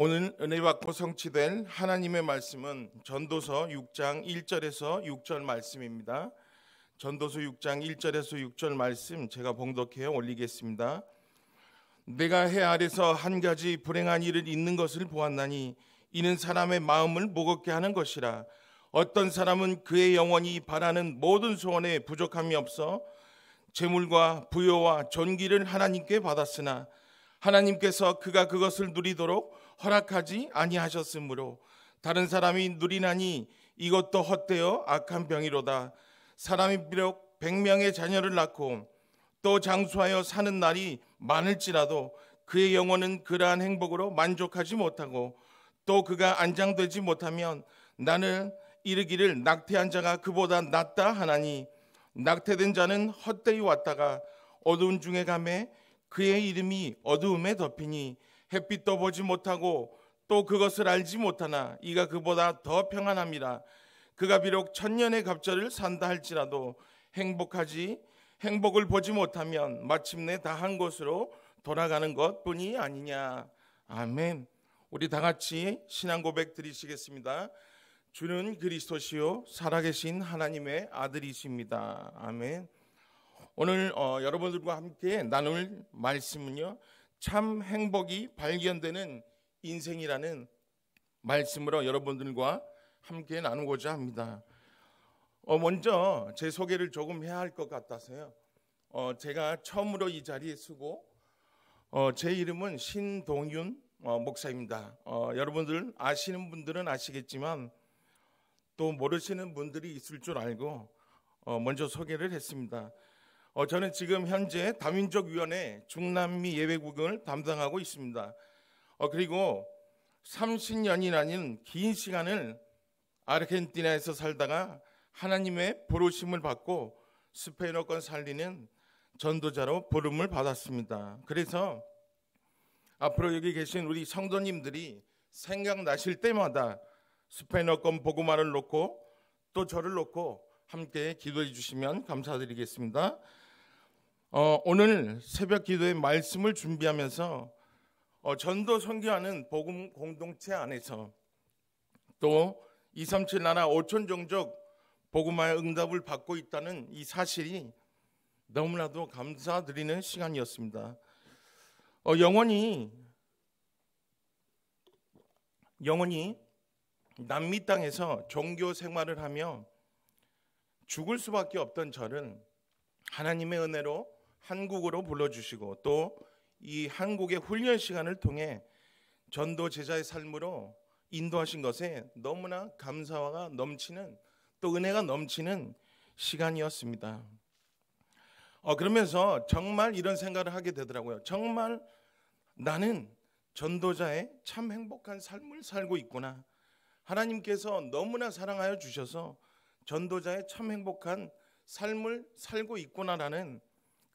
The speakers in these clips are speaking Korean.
오늘 은혜 받고 성취된 하나님의 말씀은 전도서 6장 1절에서 6절 말씀입니다. 전도서 6장 1절에서 6절 말씀 제가 봉독해 올리겠습니다. 내가 해 아래서 한 가지 불행한 일을 있는 것을 보았나니 이는 사람의 마음을 무겁게 하는 것이라 어떤 사람은 그의 영혼이 바라는 모든 소원에 부족함이 없어 재물과 부여와 존귀를 하나님께 받았으나 하나님께서 그가 그것을 누리도록 허락하지 아니하셨으므로 다른 사람이 누리나니 이것도 헛되어 악한 병이로다. 사람이 비록 백명의 자녀를 낳고 또 장수하여 사는 날이 많을지라도 그의 영혼은 그러한 행복으로 만족하지 못하고 또 그가 안장되지 못하면 나는 이르기를 낙태한 자가 그보다 낫다 하나니 낙태된 자는 헛되이 왔다가 어두운 중에 감에 그의 이름이 어두움에 덮이니 햇빛도 보지 못하고 또 그것을 알지 못하나 이가 그보다 더평안합이라 그가 비록 천년의 갑절을 산다 할지라도 행복하지 행복을 보지 못하면 마침내 다 한 곳으로 돌아가는 것뿐이 아니냐 아멘 우리 다 같이 신앙 고백 드리시겠습니다 주는 그리스도시요 살아계신 하나님의 아들이십니다 아멘 오늘 어, 여러분들과 함께 나눌 말씀은요 참 행복이 발견되는 인생이라는 말씀으로 여러분들과 함께 나누고자 합니다. 어, 먼저 제 소개를 조금 해야 할 것 같아서요. 어, 제가 처음으로 이 자리에 서고 어, 제 이름은 신동윤 어, 목사입니다. 어, 여러분들 아시는 분들은 아시겠지만 또 모르시는 분들이 있을 줄 알고 어, 먼저 소개를 했습니다. 어, 저는 지금 현재 다민족위원회 중남미 예외국을 담당하고 있습니다. 어, 그리고 30년이라는 긴 시간을 아르헨티나에서 살다가 하나님의 부르심을 받고 스페인어권 살리는 전도자로 부름을 받았습니다. 그래서 앞으로 여기 계신 우리 성도님들이 생각나실 때마다 스페인어권 보고말을 놓고 또 저를 놓고 함께 기도해 주시면 감사드리겠습니다. 어, 오늘 새벽 기도의 말씀을 준비하면서 어, 전도 선교하는 복음 공동체 안에서 또237 나라 5천 종족 복음화의 응답을 받고 있다는 이 사실이 너무나도 감사드리는 시간이었습니다. 어, 영원히 영원히 남미 땅에서 종교 생활을 하며 죽을 수밖에 없던 저는 하나님의 은혜로 한국으로 불러주시고 또 이 한국의 훈련 시간을 통해 전도 제자의 삶으로 인도하신 것에 너무나 감사와 가 넘치는 또 은혜가 넘치는 시간이었습니다. 어, 그러면서 정말 이런 생각을 하게 되더라고요. 정말 나는 전도자의 참 행복한 삶을 살고 있구나. 하나님께서 너무나 사랑하여 주셔서 전도자의 참 행복한 삶을 살고 있구나라는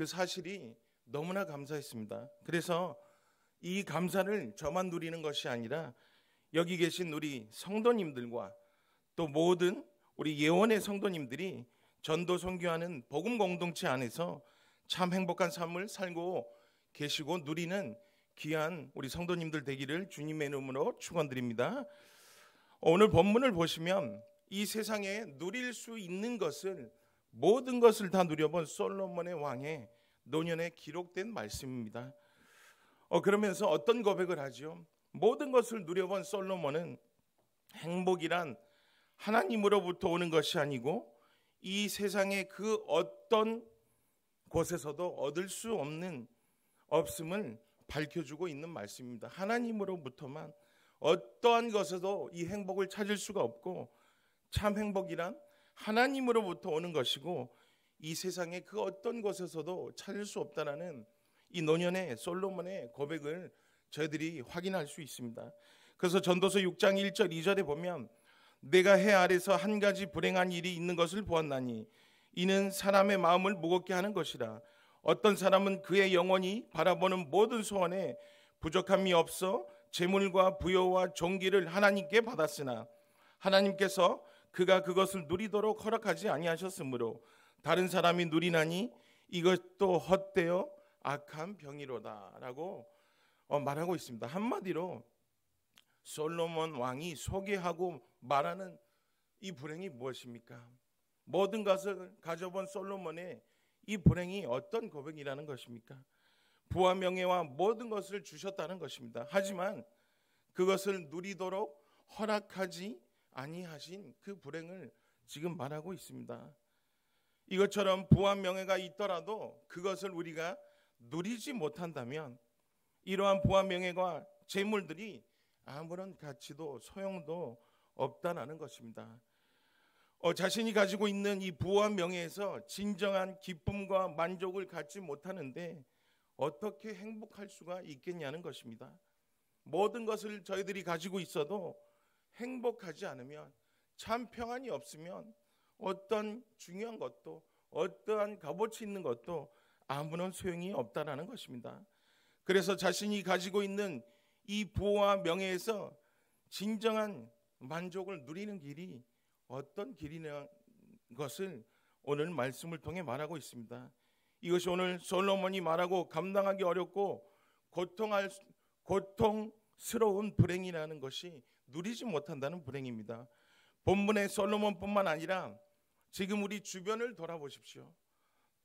그 사실이 너무나 감사했습니다. 그래서 이 감사를 저만 누리는 것이 아니라 여기 계신 우리 성도님들과 또 모든 우리 예원의 성도님들이 전도 선교하는 복음 공동체 안에서 참 행복한 삶을 살고 계시고 누리는 귀한 우리 성도님들 되기를 주님의 이름으로 축원드립니다. 오늘 본문을 보시면 이 세상에 누릴 수 있는 것을 모든 것을 다 누려본 솔로몬의 왕의 노년에 기록된 말씀입니다. 어, 그러면서 어떤 고백을 하지 모든 것을 누려본 솔로몬은 행복이란 하나님으로부터 오는 것이 아니고 이 세상의 그 어떤 곳에서도 얻을 수 없는 없음을 밝혀주고 있는 말씀입니다. 하나님으로부터만 어떠한 것에도 이 행복을 찾을 수가 없고 참 행복이란 하나님으로부터 오는 것이고 이 세상의 그 어떤 것에서도 찾을 수 없다라는 이 노년의 솔로몬의 고백을 저희들이 확인할 수 있습니다. 그래서 전도서 6장 1절 2절에 보면 내가 해 아래서 한 가지 불행한 일이 있는 것을 보았나니 이는 사람의 마음을 무겁게 하는 것이라 어떤 사람은 그의 영혼이 바라보는 모든 소원에 부족함이 없어 재물과 부여와 종기를 하나님께 받았으나 하나님께서 그가 그것을 누리도록 허락하지 아니하셨으므로 다른 사람이 누리나니 이것도 헛되어 악한 병이로다라고 어, 말하고 있습니다. 한마디로 솔로몬 왕이 소개하고 말하는 이 불행이 무엇입니까? 모든 것을 가져본 솔로몬의 이 불행이 어떤 고백이라는 것입니까? 부와 명예와 모든 것을 주셨다는 것입니다. 하지만 그것을 누리도록 허락하지 아니하신 그 불행을 지금 말하고 있습니다. 이것처럼 부한 명예가 있더라도 그것을 우리가 누리지 못한다면 이러한 부한 명예와 재물들이 아무런 가치도 소용도 없다라는 것입니다. 어, 자신이 가지고 있는 이 부한 명예에서 진정한 기쁨과 만족을 갖지 못하는데 어떻게 행복할 수가 있겠냐는 것입니다. 모든 것을 저희들이 가지고 있어도 행복하지 않으면 참 평안이 없으면 어떤 중요한 것도 어떠한 값어치 있는 것도 아무런 소용이 없다라는 것입니다. 그래서 자신이 가지고 있는 이 부와 명예에서 진정한 만족을 누리는 길이 어떤 길이냐 것을 오늘 말씀을 통해 말하고 있습니다. 이것이 오늘 솔로몬이 말하고 감당하기 어렵고 고통할 고통스러운 불행이라는 것이 누리지 못한다는 불행입니다. 본문의 솔로몬뿐만 아니라 지금 우리 주변을 돌아보십시오.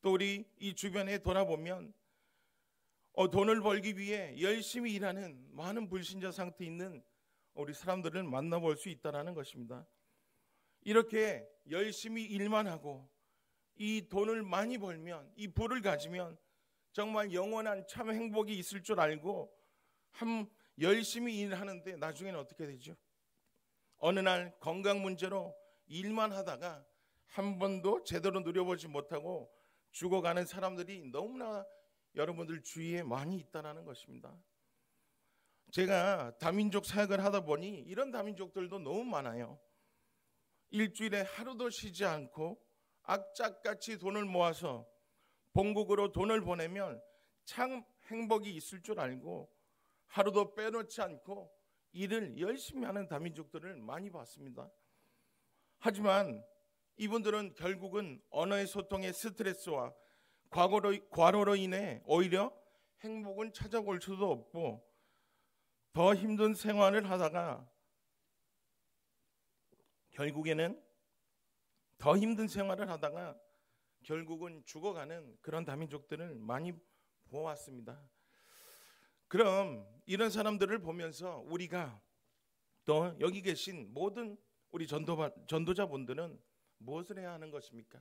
또 우리 이 주변에 돌아보면 어, 돈을 벌기 위해 열심히 일하는 많은 불신자 상태 있는 우리 사람들을 만나볼 수 있다라는 것입니다. 이렇게 열심히 일만 하고 이 돈을 많이 벌면 이 부를 가지면 정말 영원한 참 행복이 있을 줄 알고 한 열심히 일 하는데 나중에는 어떻게 되죠? 어느 날 건강 문제로 일만 하다가 한 번도 제대로 누려보지 못하고 죽어가는 사람들이 너무나 여러분들 주위에 많이 있다는 것입니다. 제가 다민족 사역을 하다 보니 이런 다민족들도 너무 많아요. 일주일에 하루도 쉬지 않고 악착같이 돈을 모아서 본국으로 돈을 보내면 참 행복이 있을 줄 알고 하루도 빼놓지 않고 일을 열심히 하는 다민족들을 많이 봤습니다. 하지만 이분들은 결국은 언어의 소통의 스트레스와 과거로, 과로로 인해 오히려 행복은 찾아올 수도 없고 더 힘든 생활을 하다가 결국에는 더 힘든 생활을 하다가 결국은 죽어가는 그런 다민족들을 많이 보았습니다. 그럼 이런 사람들을 보면서 우리가 또 여기 계신 모든 우리 전도바, 전도자분들은 무엇을 해야 하는 것입니까?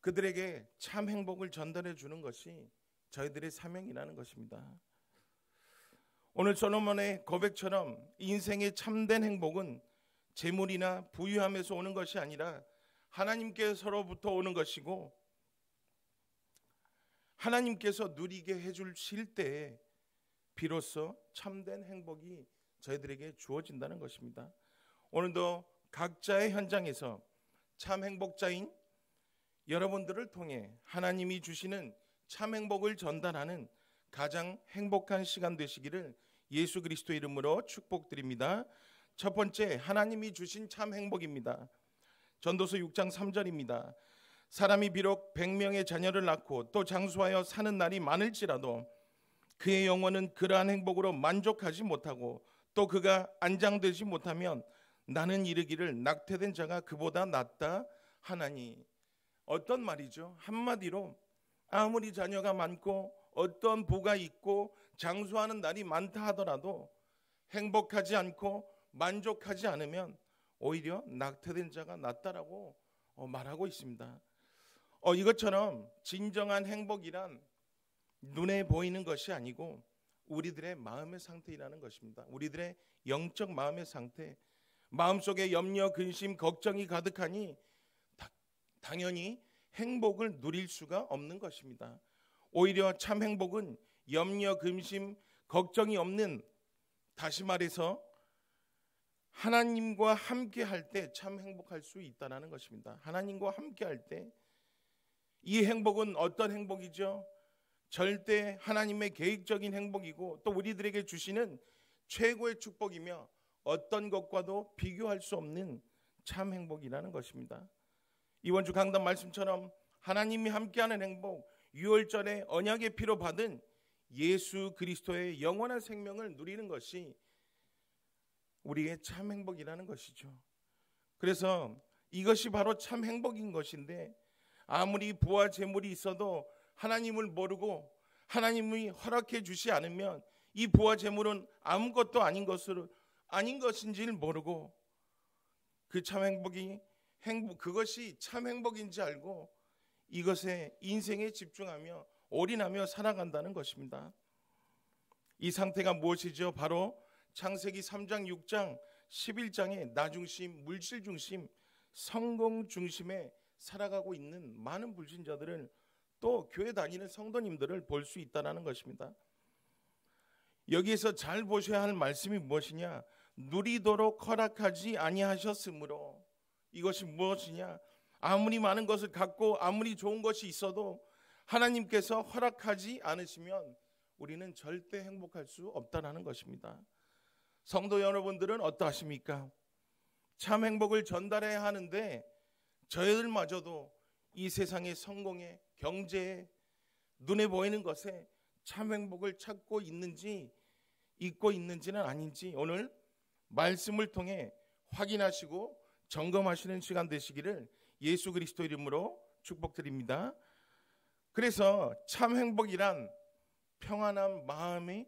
그들에게 참 행복을 전달해 주는 것이 저희들의 사명이라는 것입니다. 오늘 솔로몬의 고백처럼 인생의 참된 행복은 재물이나 부유함에서 오는 것이 아니라 하나님께서로부터 오는 것이고 하나님께서 누리게 해주실 때에 비로소 참된 행복이 저희들에게 주어진다는 것입니다. 오늘도 각자의 현장에서 참 행복자인 여러분들을 통해 하나님이 주시는 참 행복을 전달하는 가장 행복한 시간 되시기를 예수 그리스도 이름으로 축복드립니다. 첫 번째 하나님이 주신 참 행복입니다. 전도서 6장 3절입니다. 사람이 비록 100명의 자녀를 낳고 또 장수하여 사는 날이 많을지라도 그의 영혼은 그러한 행복으로 만족하지 못하고 또 그가 안장되지 못하면 나는 이르기를 낙태된 자가 그보다 낫다 하나니 어떤 말이죠? 한마디로 아무리 자녀가 많고 어떤 부가 있고 장수하는 날이 많다 하더라도 행복하지 않고 만족하지 않으면 오히려 낙태된 자가 낫다라고 어, 말하고 있습니다. 어, 이것처럼 진정한 행복이란 눈에 보이는 것이 아니고 우리들의 마음의 상태라는 것입니다. 우리들의 영적 마음의 상태, 마음속에 염려, 근심, 걱정이 가득하니 다, 당연히 행복을 누릴 수가 없는 것입니다. 오히려 참 행복은 염려, 근심, 걱정이 없는 다시 말해서 하나님과 함께 할 때 참 행복할 수 있다라는 것입니다. 하나님과 함께 할 때 이 행복은 어떤 행복이죠? 절대 하나님의 계획적인 행복이고 또 우리들에게 주시는 최고의 축복이며 어떤 것과도 비교할 수 없는 참 행복이라는 것입니다. 이번 주 강단 말씀처럼 하나님이 함께하는 행복, 6월절에 언약의 피로 받은 예수 그리스도의 영원한 생명을 누리는 것이 우리의 참 행복이라는 것이죠. 그래서 이것이 바로 참 행복인 것인데 아무리 부와 재물이 있어도 하나님을 모르고 하나님이 허락해 주시 않으면 이 부와 재물은 아무것도 아닌 것으로 아닌 것인지를 모르고 그 참 행복이 행복 그것이 참 행복인지 알고 이것에 인생에 집중하며 올인하며 살아간다는 것입니다. 이 상태가 무엇이죠? 바로 창세기 3장 6장 11장의 나 중심, 물질 중심, 성공 중심에 살아가고 있는 많은 불신자들을 또 교회 다니는 성도님들을 볼 수있다는 것입니다. 여기에서 잘 보셔야 할 말씀이 무엇이냐? 누리도록 허락하지 아니하셨으므로 이것이 무엇이냐? 아무리 많은 것을 갖고 아무리 좋은 것이 있어도 하나님께서 허락하지 않으시면 우리는 절대 행복할 수 없다라는 것입니다. 성도 여러분들은 어떠하십니까? 참 행복을 전달해야 하는데 저희들마저도 이 세상의 성공에 경제 눈에 보이는 것에 참 행복을 찾고 있는지 잊고 있는지는 아닌지 오늘 말씀을 통해 확인하시고 점검하시는 시간 되시기를 예수 그리스도 이름으로 축복드립니다. 그래서 참 행복이란 평안한 마음이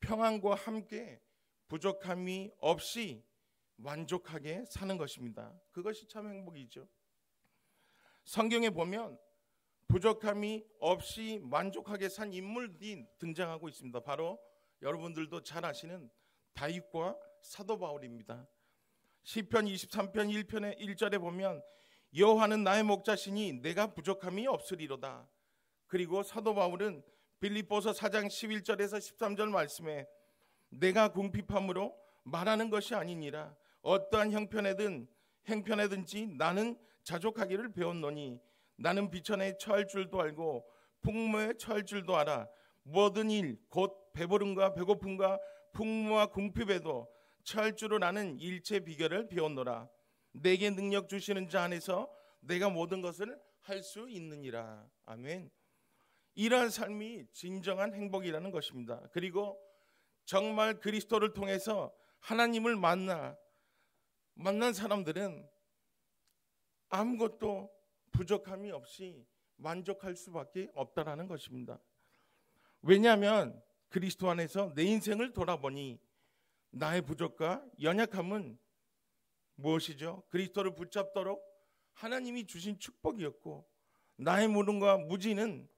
평안과 함께 부족함이 없이 만족하게 사는 것입니다. 그것이 참 행복이죠. 성경에 보면 부족함이 없이 만족하게 산 인물이 등장하고 있습니다. 바로 여러분들도 잘 아시는 다윗과 사도 바울입니다. 시편 23편 1편의 1절에 보면 여호와는 나의 목자시니 내가 부족함이 없으리로다. 그리고 사도 바울은 빌립보서 4장 11절에서 13절 말씀에 내가 궁핍함으로 말하는 것이 아니니라 어떠한 형편에든 행편에든지 나는 자족하기를 배웠노니 나는 비천에 처할줄도 알고 풍무에 처할줄도 알아. 모든 일 곧 배부름과 배고픔과 풍무와 궁핍에도 처할 줄을 아는 일체 비결을 배웠노라. 내게 능력 주시는 자 안에서 내가 모든 것을 할 수 있느니라. 아멘. 이러한 삶이 진정한 행복이라는 것입니다. 그리고 정말 그리스도를 통해서 하나님을 만나 만난 사람들은 아무것도 부족함이 없이 만족할 수밖에 없다라는 것입니다. 왜냐하면 그리스도 안에서 내 인생을 돌아보니 나의 부족과 연약함은 무엇이죠? 그리스도를 붙잡도록 하나님이 주신 축복이었고 나의 모름과 무지는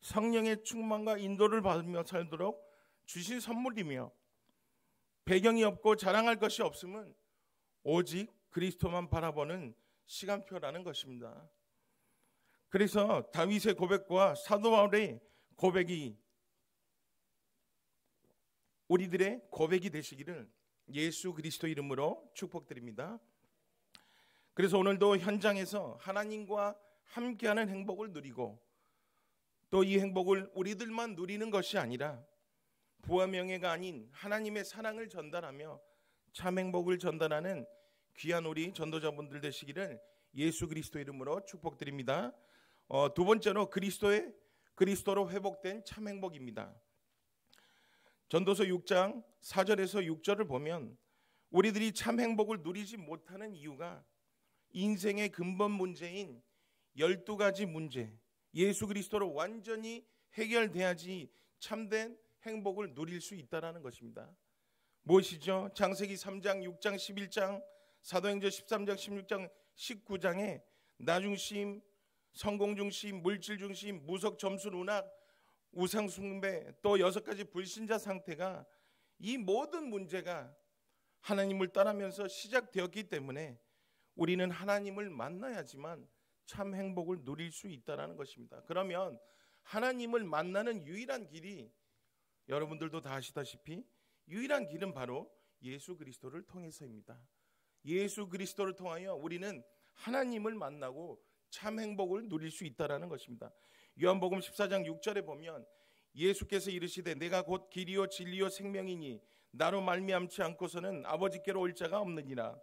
성령의 충만과 인도를 받으며 살도록 주신 선물이며 배경이 없고 자랑할 것이 없음은 오직 그리스도만 바라보는 시간표라는 것입니다. 그래서 다윗의 고백과 사도 바울의 고백이 우리들의 고백이 되시기를 예수 그리스도 이름으로 축복드립니다. 그래서 오늘도 현장에서 하나님과 함께하는 행복을 누리고 또 이 행복을 우리들만 누리는 것이 아니라 부와 명예가 아닌 하나님의 사랑을 전달하며 참 행복을 전달하는 귀한 우리 전도자분들 되시기를 예수 그리스도 이름으로 축복드립니다. 어, 두 번째로 그리스도의 그리스도로 회복된 참 행복입니다. 전도서 6장 4절에서 6절을 보면 우리들이 참 행복을 누리지 못하는 이유가 인생의 근본 문제인 12가지 문제 예수 그리스도로 완전히 해결돼야지 참된 행복을 누릴 수 있다라는 것입니다. 무엇이죠? 장세기 3장, 6장, 11장, 사도행전 13장, 16장, 19장에 나중심 성공 중심, 물질 중심, 무속 점수 누락, 우상 숭배, 또 여섯 가지 불신자 상태가 이 모든 문제가 하나님을 떠나면서 시작되었기 때문에 우리는 하나님을 만나야지만 참 행복을 누릴 수 있다라는 것입니다. 그러면 하나님을 만나는 유일한 길이 여러분들도 다 아시다시피 유일한 길은 바로 예수 그리스도를 통해서입니다. 예수 그리스도를 통하여 우리는 하나님을 만나고 참 행복을 누릴 수 있다라는 것입니다. 요한복음 14장 6절에 보면 예수께서 이르시되 내가 곧 길이요 진리요 생명이니 나로 말미암지 않고서는 아버지께로 올 자가 없느니라.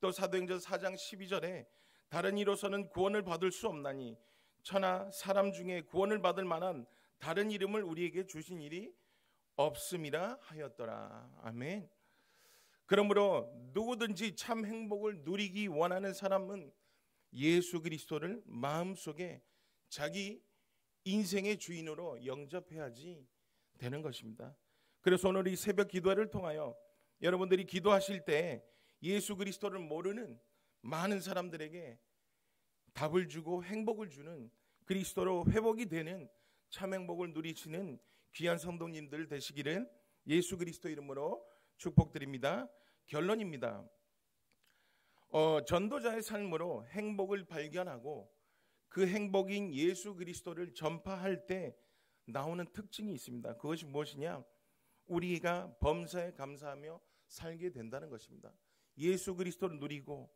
또 사도행전 4장 12절에 다른 이로서는 구원을 받을 수 없나니 천하 사람 중에 구원을 받을 만한 다른 이름을 우리에게 주신 일이 없음이라 하였더라. 아멘. 그러므로 누구든지 참 행복을 누리기 원하는 사람은 예수 그리스도를 마음속에 자기 인생의 주인으로 영접해야지 되는 것입니다. 그래서 오늘 이 새벽 기도를 통하여 여러분들이 기도하실 때 예수 그리스도를 모르는 많은 사람들에게 답을 주고 행복을 주는 그리스도로 회복이 되는 참 행복을 누리시는 귀한 성도님들 되시기를 예수 그리스도 이름으로 축복드립니다. 결론입니다. 어, 전도자의 삶으로 행복을 발견하고 그 행복인 예수 그리스도를 전파할 때 나오는 특징이 있습니다. 그것이 무엇이냐? 우리가 범사에 감사하며 살게 된다는 것입니다. 예수 그리스도를 누리고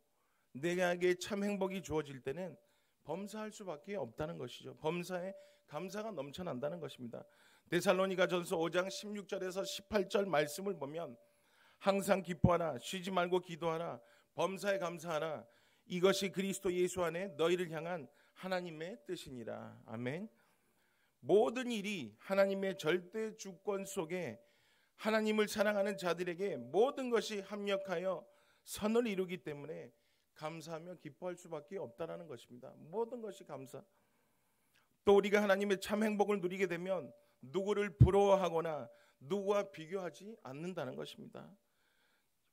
내게 참 행복이 주어질 때는 범사할 수밖에 없다는 것이죠. 범사에 감사가 넘쳐난다는 것입니다. 데살로니가 전서 5장 16절에서 18절 말씀을 보면 항상 기뻐하라 쉬지 말고 기도하라 범사에 감사하라. 이것이 그리스도 예수 안에 너희를 향한 하나님의 뜻이니라. 아멘. 모든 일이 하나님의 절대 주권 속에 하나님을 사랑하는 자들에게 모든 것이 합력하여 선을 이루기 때문에 감사하며 기뻐할 수밖에 없다라는 것입니다. 모든 것이 감사. 또 우리가 하나님의 참 행복을 누리게 되면 누구를 부러워하거나 누구와 비교하지 않는다는 것입니다.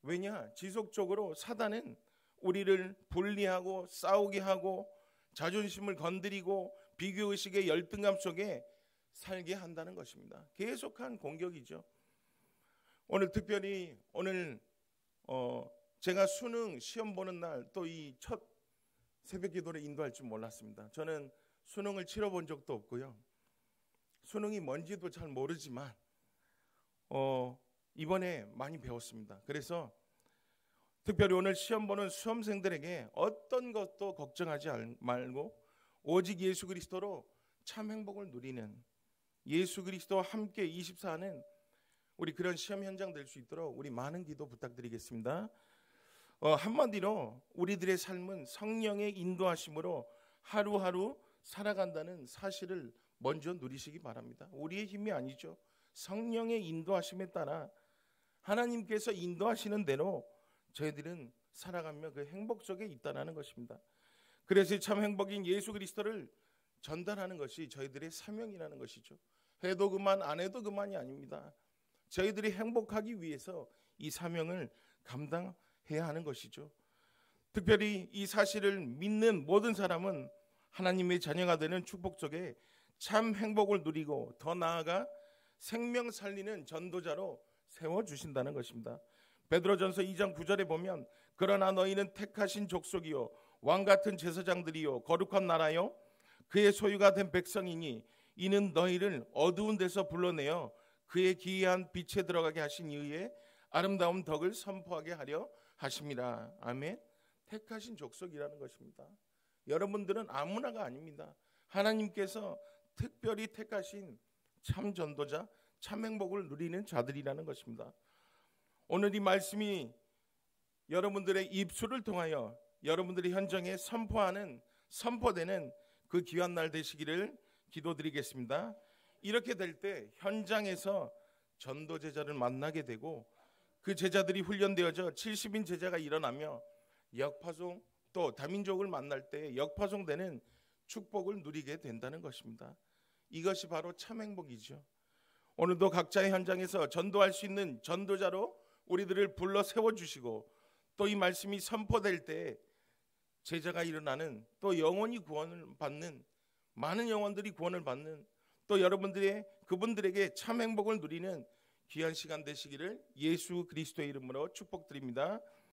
왜냐? 지속적으로 사단은 우리를 분리하고 싸우게 하고 자존심을 건드리고 비교의식의 열등감 속에 살게 한다는 것입니다. 계속한 공격이죠. 오늘 특별히 오늘 어 제가 수능 시험 보는 날 또 이 첫 새벽 기도를 인도할 줄 몰랐습니다. 저는 수능을 치러 본 적도 없고요. 수능이 뭔지도 잘 모르지만 어 이번에 많이 배웠습니다. 그래서 특별히 오늘 시험 보는 수험생들에게 어떤 것도 걱정하지 말고 오직 예수 그리스도로 참 행복을 누리는 예수 그리스도와 함께 24는 우리 그런 시험 현장 될 수 있도록 우리 많은 기도 부탁드리겠습니다. 어, 한마디로 우리들의 삶은 성령의 인도하심으로 하루하루 살아간다는 사실을 먼저 누리시기 바랍니다. 우리의 힘이 아니죠. 성령의 인도하심에 따라 하나님께서 인도하시는 대로 저희들은 살아가며 그 행복 속에 있다라는 것입니다. 그래서 참 행복인 예수 그리스도를 전달하는 것이 저희들의 사명이라는 것이죠. 해도 그만 안 해도 그만이 아닙니다. 저희들이 행복하기 위해서 이 사명을 감당해야 하는 것이죠. 특별히 이 사실을 믿는 모든 사람은 하나님의 자녀가 되는 축복 속에 참 행복을 누리고 더 나아가 생명 살리는 전도자로 세워 주신다는 것입니다. 베드로전서 2장 9절에 보면 그러나 너희는 택하신 족속이요 왕 같은 제사장들이요 거룩한 나라요 그의 소유가 된 백성이니 이는 너희를 어두운 데서 불러내어 그의 기이한 빛에 들어가게 하신 이의 아름다운 덕을 선포하게 하려 하십니다. 아멘. 택하신 족속이라는 것입니다. 여러분들은 아무나가 아닙니다. 하나님께서 특별히 택하신 참 전도자 참 행복을 누리는 자들이라는 것입니다. 오늘 이 말씀이 여러분들의 입술을 통하여 여러분들의 현장에 선포하는 선포되는 그 귀한 날 되시기를 기도드리겠습니다. 이렇게 될 때 현장에서 전도 제자를 만나게 되고 그 제자들이 훈련되어져 70인 제자가 일어나며 역파송 또 다민족을 만날 때 역파송되는 축복을 누리게 된다는 것입니다. 이것이 바로 참 행복이죠. 오늘도 각자의 현장에서 전도할 수 있는 전도자로 우리들을 불러 세워 주시고 또 이 말씀이 선포될 때 제자가 일어나는 또 영원히 구원을 받는 많은 영혼들이 구원을 받는 또 여러분들의 그분들에게 참 행복을 누리는 귀한 시간 되시기를 예수 그리스도의 이름으로 축복드립니다.